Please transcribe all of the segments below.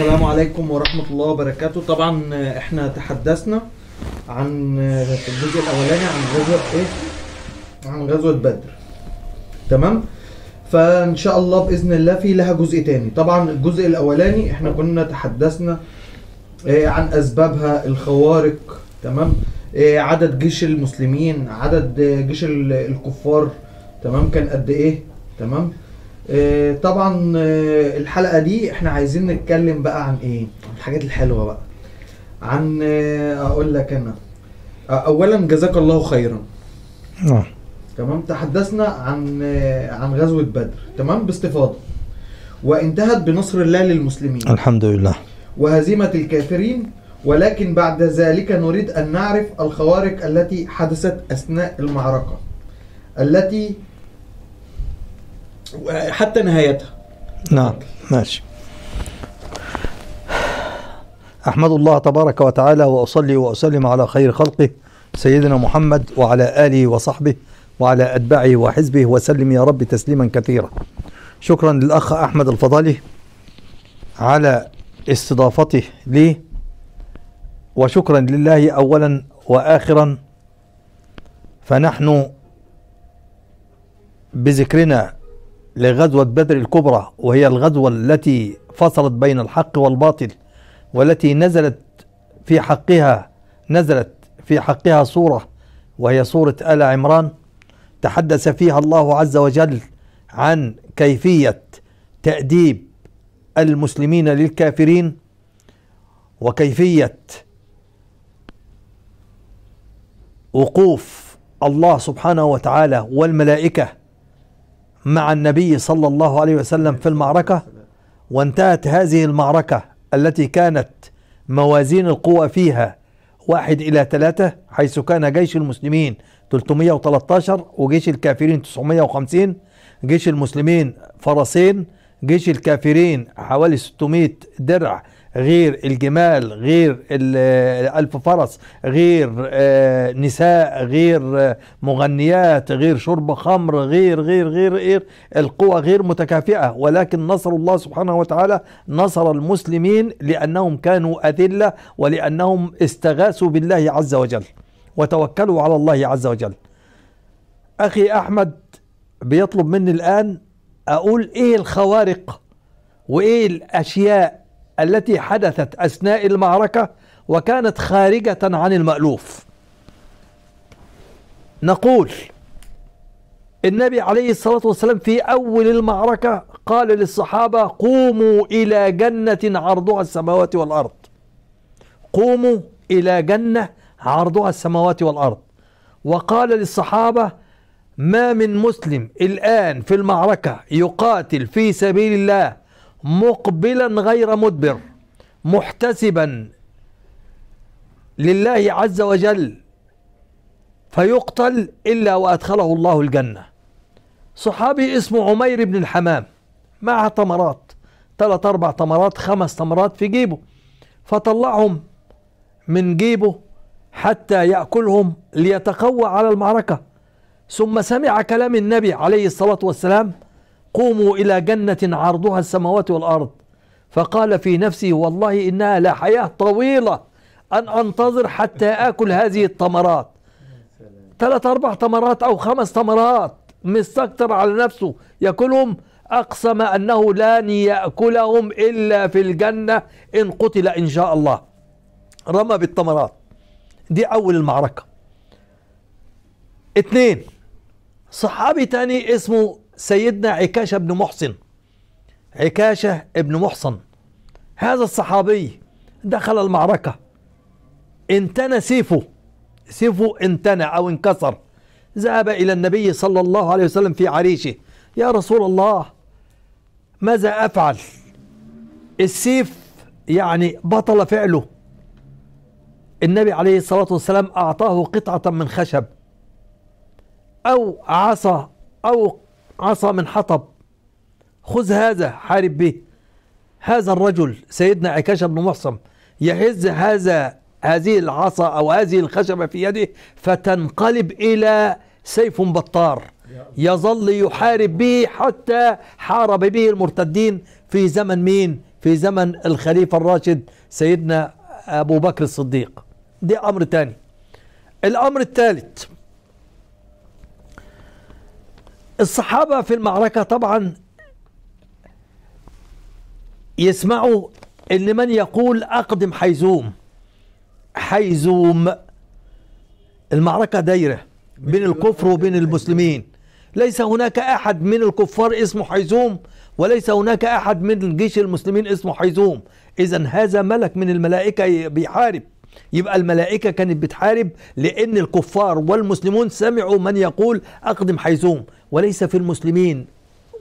السلام عليكم ورحمة الله وبركاته طبعا احنا تحدثنا عن في الجزء الاولاني عن غزوة ايه عن غزوة بدر تمام فان شاء الله باذن الله في لها جزء تاني طبعا الجزء الاولاني احنا كنا تحدثنا إيه عن اسبابها الخوارق تمام إيه عدد جيش المسلمين عدد جيش الكفار تمام كان قد ايه تمام آه، طبعا آه، الحلقه دي احنا عايزين نتكلم بقى عن ايه عن الحاجات الحلوه بقى عن آه، اقول لك انا اولا جزاك الله خيرا نعم تمام تحدثنا عن عن غزوه بدر تمام باستفاضه وانتهت بنصر الله للمسلمين الحمد لله وهزيمه الكافرين ولكن بعد ذلك نريد ان نعرف الخوارق التي حدثت اثناء المعركه التي حتى نهايتها نعم ماشي أحمد الله تبارك وتعالى وأصلي وأسلم على خير خلقه سيدنا محمد وعلى آله وصحبه وعلى أتباعه وحزبه وسلم يا رب تسليما كثيرا شكرا للأخ أحمد الفضالي على استضافته لي وشكرا لله أولا وآخرا فنحن بذكرنا لغزوة بدر الكبرى وهي الغزوة التي فصلت بين الحق والباطل والتي نزلت في حقها نزلت في حقها صورة وهي صورة آل عمران تحدث فيها الله عز وجل عن كيفية تأديب المسلمين للكافرين وكيفية وقوف الله سبحانه وتعالى والملائكة مع النبي صلى الله عليه وسلم في المعركة وانتهت هذه المعركة التي كانت موازين القوى فيها واحد إلى ثلاثة حيث كان جيش المسلمين 313 وجيش الكافرين 950 جيش المسلمين فرسين جيش الكافرين حوالي 600 درع غير الجمال غير ألف فرس غير آه، نساء غير آه، مغنيات غير شرب خمر غير غير غير غير القوى غير متكافئة ولكن نصر الله سبحانه وتعالى نصر المسلمين لأنهم كانوا أذلة ولأنهم استغاثوا بالله عز وجل وتوكلوا على الله عز وجل أخي أحمد بيطلب مني الآن أقول إيه الخوارق وإيه الأشياء التي حدثت أثناء المعركة وكانت خارجة عن المألوف نقول النبي عليه الصلاة والسلام في أول المعركة قال للصحابة قوموا إلى جنة عرضها السماوات والأرض قوموا إلى جنة عرضها السماوات والأرض وقال للصحابة ما من مسلم الآن في المعركة يقاتل في سبيل الله مقبلا غير مدبر محتسبا لله عز وجل فيقتل إلا وأدخله الله الجنة صحابي اسمه عمير بن الحمام معه تمرات ثلاث أربع تمرات خمس تمرات في جيبه فطلعهم من جيبه حتى يأكلهم ليتقوى على المعركة ثم سمع كلام النبي عليه الصلاة والسلام قوموا إلى جنة عرضها السماوات والأرض فقال في نفسه والله إنها لحياة طويلة أن أنتظر حتى آكل هذه التمرات ثلاث أربع تمرات أو خمس تمرات مستكتر على نفسه يأكلهم أقسم أنه لن يأكلهم إلا في الجنة إن قتل إن شاء الله رمى بالتمرات دي أول المعركة اثنين صحابي تاني اسمه سيدنا عكاشة بن محصن عكاشة بن محصن هذا الصحابي دخل المعركة انتنى سيفه سيفه انتنى أو انكسر ذهب إلى النبي صلى الله عليه وسلم في عريشه يا رسول الله ماذا أفعل السيف يعني بطل فعله النبي عليه الصلاة والسلام أعطاه قطعة من خشب أو عصا أو عصا من حطب خذ هذا حارب به هذا الرجل سيدنا عكاشة بن محصم يهز هذا هذه العصا أو هذه الخشبة في يده فتنقلب إلى سيف بطار يظل يحارب به حتى حارب به المرتدين في زمن مين؟ في زمن الخليفة الراشد سيدنا أبو بكر الصديق دي أمر تاني الأمر الثالث الصحابة في المعركة طبعا يسمعوا ان من يقول اقدم حيزوم حيزوم المعركة دايرة بين الكفر وبين المسلمين ليس هناك احد من الكفار اسمه حيزوم وليس هناك احد من جيش المسلمين اسمه حيزوم اذا هذا ملك من الملائكة بيحارب يبقى الملائكة كانت بتحارب لأن الكفار والمسلمون سمعوا من يقول أقدم حيزوم وليس في المسلمين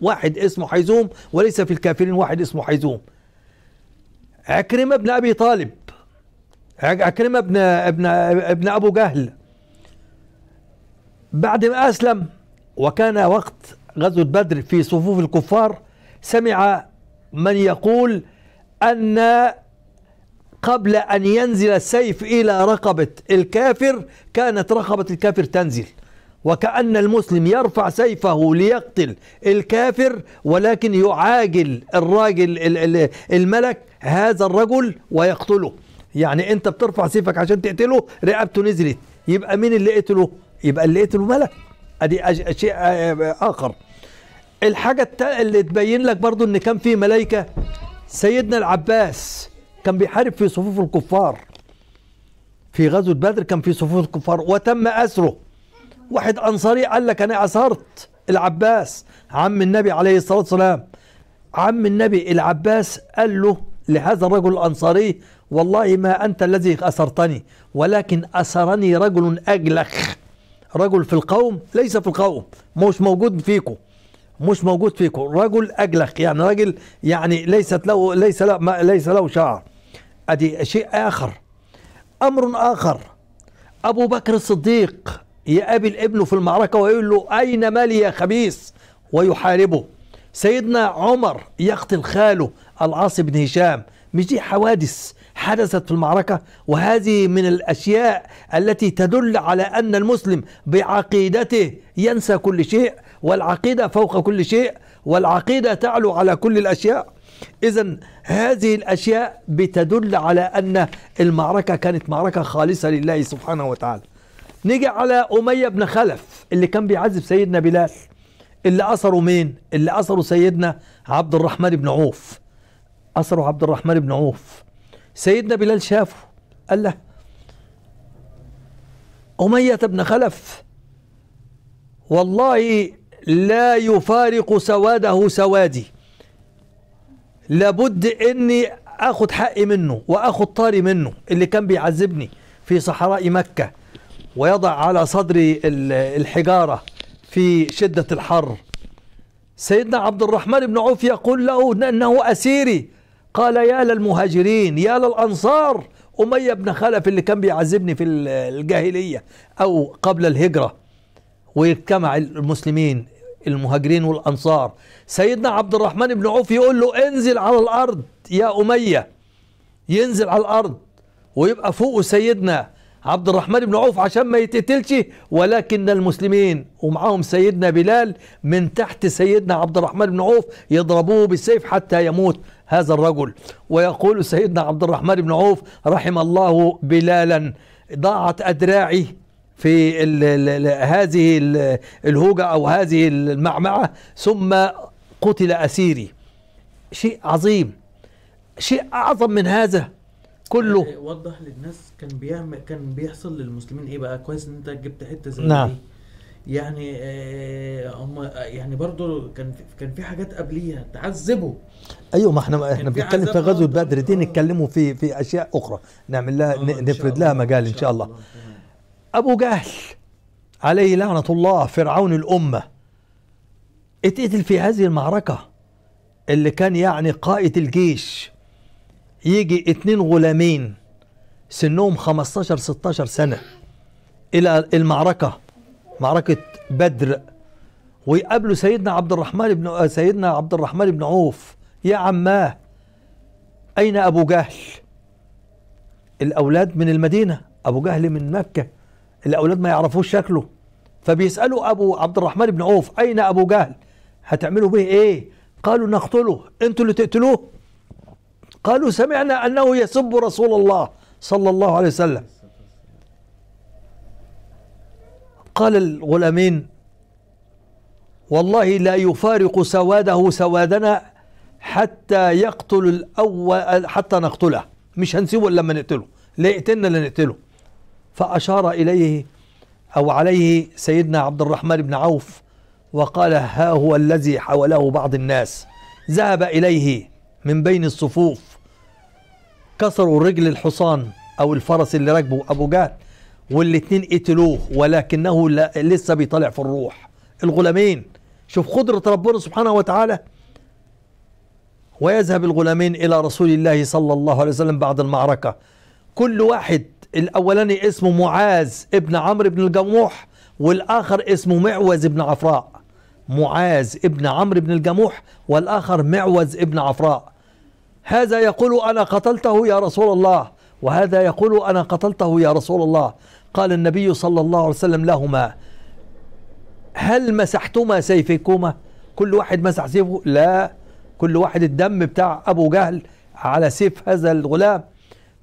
واحد اسمه حيزوم وليس في الكافرين واحد اسمه حيزوم عكرمة بن أبي طالب عكرمة بن ابن ابن أبو جهل بعد ما أسلم وكان وقت غزوة بدر في صفوف الكفار سمع من يقول أن قبل أن ينزل السيف إلى رقبة الكافر كانت رقبة الكافر تنزل وكأن المسلم يرفع سيفه ليقتل الكافر ولكن يعاجل الراجل الملك هذا الرجل ويقتله يعني انت بترفع سيفك عشان تقتله رقبته نزلت يبقى مين اللي قتله يبقى اللي قتله ملك ادي شيء آه، آه، اخر الحاجة اللي تبين لك برضو ان كان في ملائكة سيدنا العباس كان بيحارب في صفوف الكفار في غزوة بدر كان في صفوف الكفار وتم أسره واحد أنصاري قال لك أنا اثرت العباس عم النبي عليه الصلاة والسلام عم النبي العباس قال له لهذا الرجل الأنصاري والله ما أنت الذي اثرتني ولكن اثرني رجل أجلخ رجل في القوم ليس في القوم مش موجود فيكم مش موجود فيكم رجل أجلخ يعني رجل يعني ليست له ليس له ما ليس له شعر أدي شيء آخر أمر آخر أبو بكر الصديق يقابل ابنه في المعركة ويقول له أين مالي يا خبيث ويحاربه سيدنا عمر يقتل خاله العاص بن هشام مش دي حوادث حدثت في المعركة وهذه من الأشياء التي تدل على أن المسلم بعقيدته ينسى كل شيء والعقيدة فوق كل شيء والعقيدة تعلو على كل الأشياء إذا هذه الأشياء بتدل على أن المعركة كانت معركة خالصة لله سبحانه وتعالى نيجي على أمية بن خلف اللي كان بيعذب سيدنا بلال اللي أثره مين؟ اللي أثره سيدنا عبد الرحمن بن عوف أثره عبد الرحمن بن عوف سيدنا بلال شافه قال له أمية بن خلف والله لا يفارق سواده سوادي لابد اني اخد حقي منه واخد طاري منه اللي كان بيعذبني في صحراء مكة ويضع على صدر الحجارة في شدة الحر سيدنا عبد الرحمن بن عوف يقول له أنه أسيري قال يا للمهاجرين يا للأنصار أمية بن خلف اللي كان بيعذبني في الجاهلية أو قبل الهجرة ويجتمع المسلمين المهاجرين والأنصار سيدنا عبد الرحمن بن عوف يقول له انزل على الأرض يا أمية ينزل على الأرض ويبقى فوقه سيدنا عبد الرحمن بن عوف عشان ما يتقتلش ولكن المسلمين ومعاهم سيدنا بلال من تحت سيدنا عبد الرحمن بن عوف يضربوه بالسيف حتى يموت هذا الرجل ويقول سيدنا عبد الرحمن بن عوف رحم الله بلالا ضاعت أدراعي في الـ الـ هذه الهوجة أو هذه المعمعة ثم قتل أسيري شيء عظيم شيء أعظم من هذا كله آه، وضح للناس كان بيعمل كان بيحصل للمسلمين ايه بقى كويس ان انت جبت حته زي نعم. دي يعني آه، هم يعني برضه كان كان في حاجات قبليها تعذبوا ايوه ما احنا احنا بنتكلم في غزوه بدر دي آه. نتكلموا في في اشياء اخرى نعمل لها نفرد لها مجال ان شاء الله, الله. ابو جهل عليه لعنه الله فرعون الامه اتقتل في هذه المعركه اللي كان يعني قائد الجيش يجي اتنين غلامين سنهم 15 16 سنة إلى المعركة معركة بدر ويقابلوا سيدنا عبد الرحمن بن سيدنا عبد الرحمن بن عوف يا عماه أين أبو جهل؟ الأولاد من المدينة أبو جهل من مكة الأولاد ما يعرفوش شكله فبيسألوا أبو عبد الرحمن بن عوف أين أبو جهل؟ هتعملوا به إيه؟ قالوا نقتله أنتوا اللي تقتلوه قالوا سمعنا أنه يسب رسول الله صلى الله عليه وسلم قال الغلامين والله لا يفارق سواده سوادنا حتى يقتل الأول حتى نقتله مش هنسيبه إلا لما نقتله لا يقتلنا لنقتله نقتله فأشار إليه أو عليه سيدنا عبد الرحمن بن عوف وقال ها هو الذي حوله بعض الناس ذهب إليه من بين الصفوف كسروا رجل الحصان او الفرس اللي راكبه ابو جهل والاتنين قتلوه ولكنه لا لسه بيطلع في الروح الغلامين شوف قدرة ربنا سبحانه وتعالى ويذهب الغلامين إلى رسول الله صلى الله عليه وسلم بعد المعركة كل واحد الأولاني اسمه معاذ ابن عمرو بن الجموح والآخر اسمه معوز بن عفراء معاذ ابن عمرو بن الجموح والآخر معوز ابن عفراء هذا يقول أنا قتلته يا رسول الله وهذا يقول أنا قتلته يا رسول الله قال النبي صلى الله عليه وسلم لهما هل مسحتما سيفكما كل واحد مسح سيفه لا كل واحد الدم بتاع أبو جهل على سيف هذا الغلام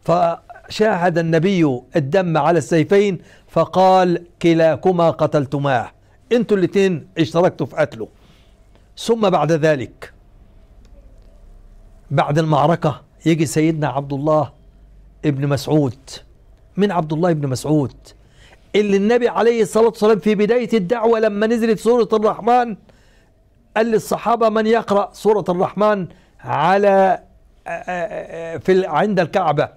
فشاهد النبي الدم على السيفين فقال كلاكما قتلتماه انتوا الاثنين اشتركتوا في قتله ثم بعد ذلك بعد المعركة يجي سيدنا عبد الله ابن مسعود من عبد الله ابن مسعود اللي النبي عليه الصلاة والسلام في بداية الدعوة لما نزلت سورة الرحمن قال للصحابة من يقرأ سورة الرحمن على آه، آه، في عند الكعبة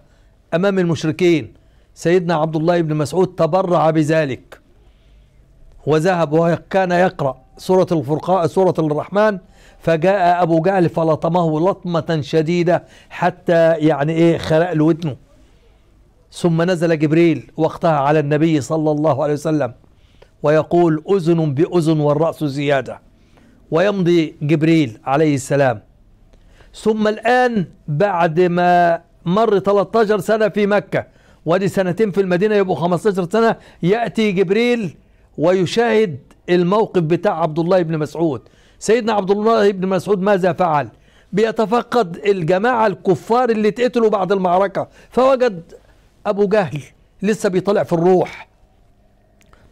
أمام المشركين سيدنا عبد الله بن مسعود تبرع بذلك وذهب وكان يقرأ سورة الفرقان سورة الرحمن فجاء أبو جهل فلطمه لطمة شديدة حتى يعني إيه خرق له ودنه ثم نزل جبريل وقتها على النبي صلى الله عليه وسلم ويقول أذن بأذن والرأس زيادة ويمضي جبريل عليه السلام ثم الآن بعد ما مر 13 سنة في مكة وادي سنتين في المدينة يبقوا 15 سنة يأتي جبريل ويشاهد الموقف بتاع عبد الله بن مسعود سيدنا عبد الله بن مسعود ماذا فعل بيتفقد الجماعة الكفار اللي اتقتلوا بعد المعركة فوجد أبو جهل لسه بيطلع في الروح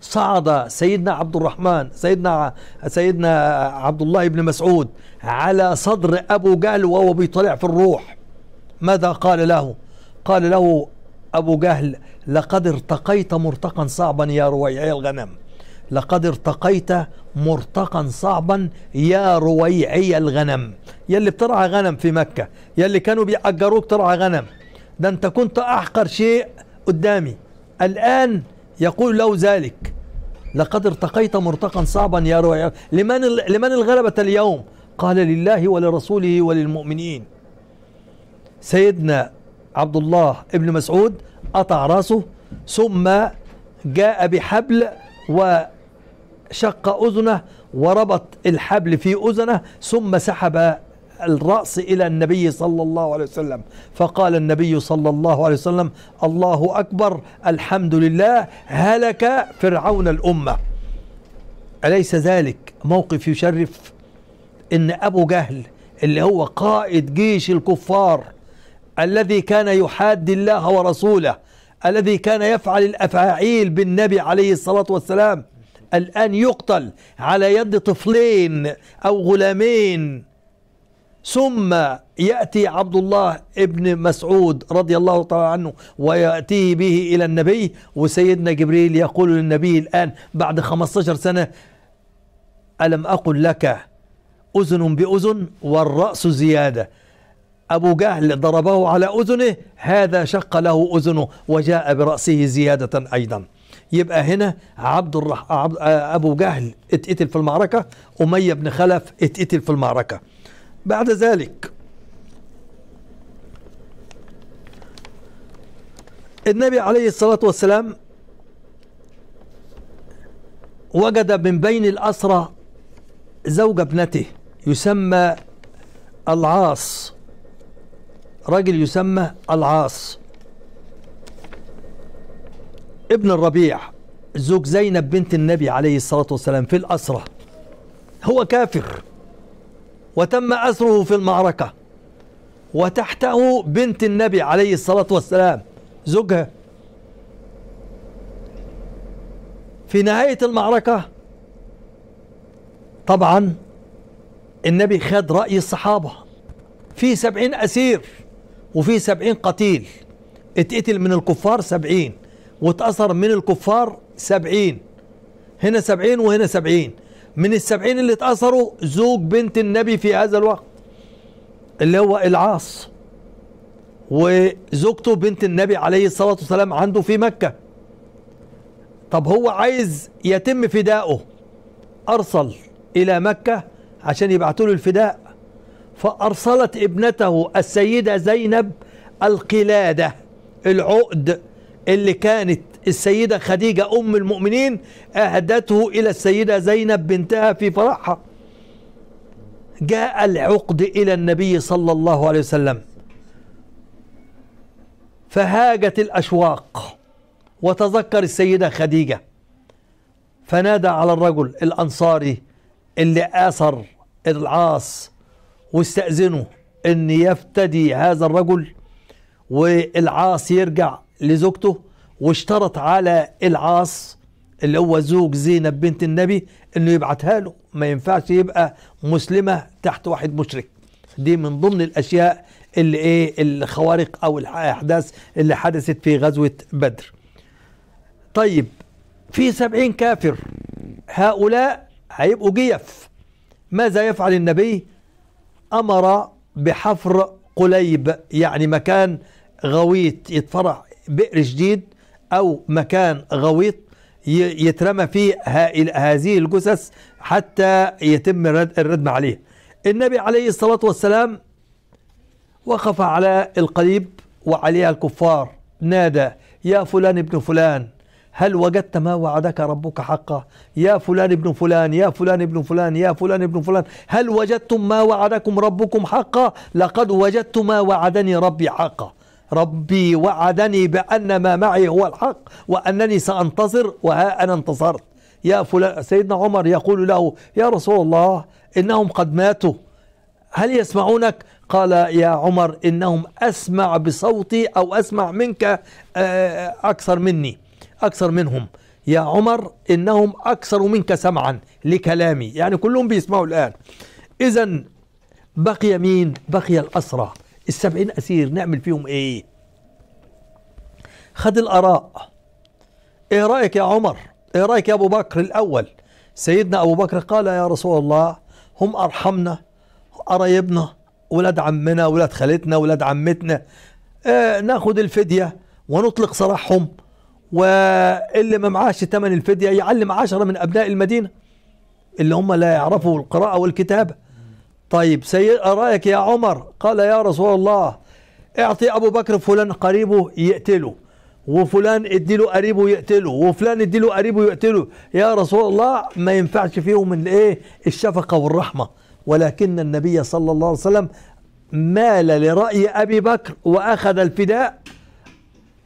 صعد سيدنا عبد الرحمن سيدنا سيدنا عبد الله بن مسعود على صدر ابو جهل وهو بيطلع في الروح ماذا قال له قال له ابو جهل لقد ارتقيت مرتقا صعبا يا رويعي الغنم لقد ارتقيت مرتقا صعبا يا رويعي الغنم يا اللي بترعى غنم في مكة يا اللي كانوا بيأجروك ترعى غنم ده انت كنت احقر شيء قدامي الان يقول له ذلك لقد ارتقيت مرتقا صعبا يا رويعي لمن لمن الغلبة اليوم قال لله ولرسوله وللمؤمنين سيدنا عبد الله ابن مسعود قطع راسه ثم جاء بحبل و شق أذنه وربط الحبل في أذنه ثم سحب الرأس إلى النبي صلى الله عليه وسلم فقال النبي صلى الله عليه وسلم الله أكبر الحمد لله هلك فرعون الأمة أليس ذلك موقف يشرف إن أبو جهل اللي هو قائد جيش الكفار الذي كان يحادي الله ورسوله الذي كان يفعل الأفاعيل بالنبي عليه الصلاة والسلام الآن يقتل على يد طفلين أو غلامين ثم يأتي عبد الله ابن مسعود رضي الله تعالى عنه ويأتي به إلى النبي وسيدنا جبريل يقول للنبي الآن بعد 15 سنة ألم أقل لك أذن بأذن والرأس زيادة أبو جهل ضربه على أذنه هذا شق له أذنه وجاء برأسه زيادة أيضا يبقى هنا عبد, الرح... عبد ابو جهل اتقتل في المعركه اميه بن خلف اتقتل في المعركه بعد ذلك النبي عليه الصلاه والسلام وجد من بين الاسرى زوج ابنته يسمى العاص رجل يسمى العاص ابن الربيع زوج زينب بنت النبي عليه الصلاة والسلام في الأسرة هو كافر وتم أسره في المعركة وتحته بنت النبي عليه الصلاة والسلام زوجها في نهاية المعركة طبعا النبي خد رأي الصحابة في سبعين أسير وفي سبعين قتيل اتقتل من الكفار سبعين واتأثر من الكفار سبعين هنا سبعين وهنا سبعين من السبعين اللي اتأثروا زوج بنت النبي في هذا الوقت اللي هو العاص وزوجته بنت النبي عليه الصلاة والسلام عنده في مكة طب هو عايز يتم فدائه أرسل إلى مكة عشان يبعثوا له الفداء فأرسلت ابنته السيدة زينب القلادة العقد اللي كانت السيدة خديجة أم المؤمنين أهدته إلى السيدة زينب بنتها في فرحها جاء العقد إلى النبي صلى الله عليه وسلم فهاجت الأشواق وتذكر السيدة خديجة فنادى على الرجل الأنصاري اللي آثر العاص واستأذنه أن يفتدي هذا الرجل والعاص يرجع لزوجته واشترط على العاص اللي هو زوج زينب بنت النبي انه يبعتها له ما ينفعش يبقى مسلمه تحت واحد مشرك دي من ضمن الاشياء اللي ايه الخوارق او الاحداث اللي حدثت في غزوه بدر طيب في سبعين كافر هؤلاء هيبقوا جيف ماذا يفعل النبي امر بحفر قليب يعني مكان غويط يتفرع بئر جديد أو مكان غويط يترمى فيه هذه الجثث حتى يتم الردم عليه النبي عليه الصلاة والسلام وقف على القليب وعليها الكفار نادى يا فلان ابن فلان هل وجدت ما وعدك ربك حقا يا فلان ابن فلان يا فلان ابن فلان يا فلان ابن فلان هل وجدتم ما وعدكم ربكم حقا لقد وجدت ما وعدني ربي حقا ربي وعدني بأن ما معي هو الحق وأنني سأنتصر وها أنا انتصرت يا فلان سيدنا عمر يقول له يا رسول الله إنهم قد ماتوا هل يسمعونك قال يا عمر إنهم أسمع بصوتي أو أسمع منك آه، أكثر مني أكثر منهم يا عمر إنهم أكثر منك سمعا لكلامي يعني كلهم بيسمعوا الآن إذا بقي مين بقي الأسرى السبعين أسير نعمل فيهم إيه خد الآراء إيه رأيك يا عمر إيه رأيك يا أبو بكر الأول سيدنا أبو بكر قال يا رسول الله هم أرحمنا قرايبنا ولاد عمنا ولاد خالتنا ولاد عمتنا آه ناخد الفدية ونطلق سراحهم واللي ما معاش ثمن الفدية يعلم عشرة من أبناء المدينة اللي هم لا يعرفوا القراءة والكتابة طيب سيد أرأيك يا عمر قال يا رسول الله اعطي أبو بكر فلان قريبه يقتله وفلان اديله قريبه يقتله وفلان اديله قريبه يقتله يا رسول الله ما ينفعش فيهم الايه الشفقه والرحمه ولكن النبي صلى الله عليه وسلم مال لراي ابي بكر واخذ الفداء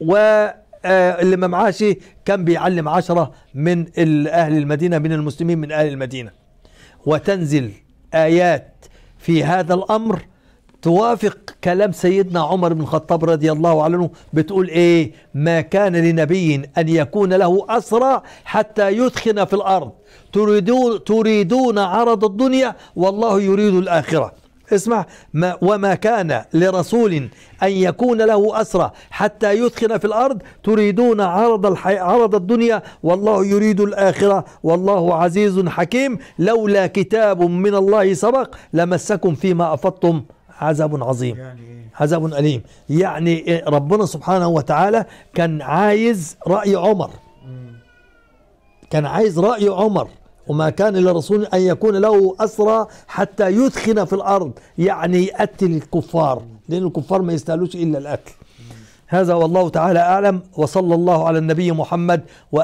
واللي آه، ما معاش كان بيعلم عشرة من اهل المدينه من المسلمين من اهل المدينه وتنزل ايات في هذا الأمر توافق كلام سيدنا عمر بن الخطاب رضي الله عنه بتقول ايه ما كان لنبي ان يكون له اسرى حتى يدخن في الارض تريدون تريدون عرض الدنيا والله يريد الاخره اسمع ما وما كان لرسول أن يكون له أسرى حتى يثخن في الأرض تريدون عرض, الحي... عرض الدنيا والله يريد الآخرة والله عزيز حكيم لولا كتاب من الله سبق لمسكم فيما أفضتم عذاب عظيم يعني إيه؟ عذاب أليم يعني إيه، ربنا سبحانه وتعالى كان عايز رأي عمر كان عايز رأي عمر وما كان لرسول أن يكون له أسرى حتى يثخن في الأرض يعني يأتي الكفار لأن الكفار ما يستاهلوش إلا الأكل هذا والله تعالى أعلم وصلى الله على النبي محمد و